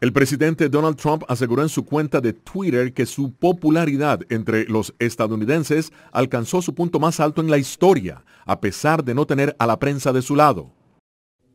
El presidente Donald Trump aseguró en su cuenta de Twitter que su popularidad entre los estadounidenses alcanzó su punto más alto en la historia, a pesar de no tener a la prensa de su lado.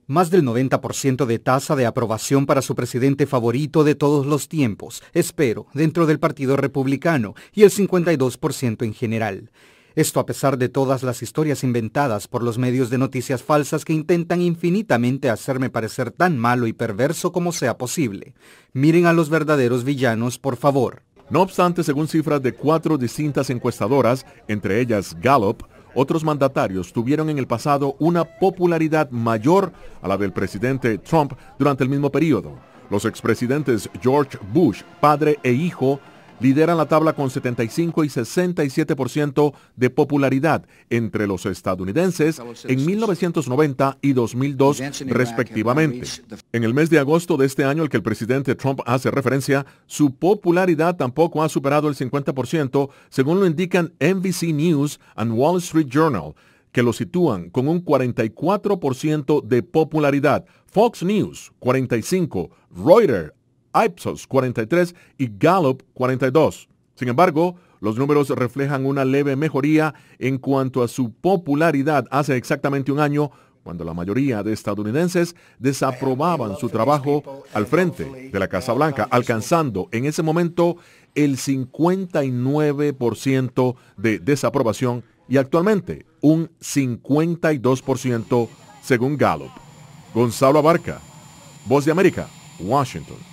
Más del 90% de tasa de aprobación para su presidente favorito de todos los tiempos, espero, dentro del Partido Republicano, y el 52% en general. Esto a pesar de todas las historias inventadas por los medios de noticias falsas que intentan infinitamente hacerme parecer tan malo y perverso como sea posible. Miren a los verdaderos villanos, por favor. No obstante, según cifras de cuatro distintas encuestadoras, entre ellas Gallup, otros mandatarios tuvieron en el pasado una popularidad mayor a la del presidente Trump durante el mismo periodo. Los expresidentes George Bush, padre e hijo, lideran la tabla con 75 y 67% de popularidad entre los estadounidenses en 1990 y 2002 respectivamente. En el mes de agosto de este año al que el presidente Trump hace referencia, su popularidad tampoco ha superado el 50%, según lo indican NBC News and Wall Street Journal que lo sitúan con un 44% de popularidad. Fox News 45, Reuters Ipsos 43 y Gallup 42. Sin embargo, los números reflejan una leve mejoría en cuanto a su popularidad hace exactamente un año, cuando la mayoría de estadounidenses desaprobaban su trabajo al frente de la Casa Blanca, alcanzando en ese momento el 59% de desaprobación y actualmente un 52% según Gallup. Gonzalo Abarca, Voz de América, Washington.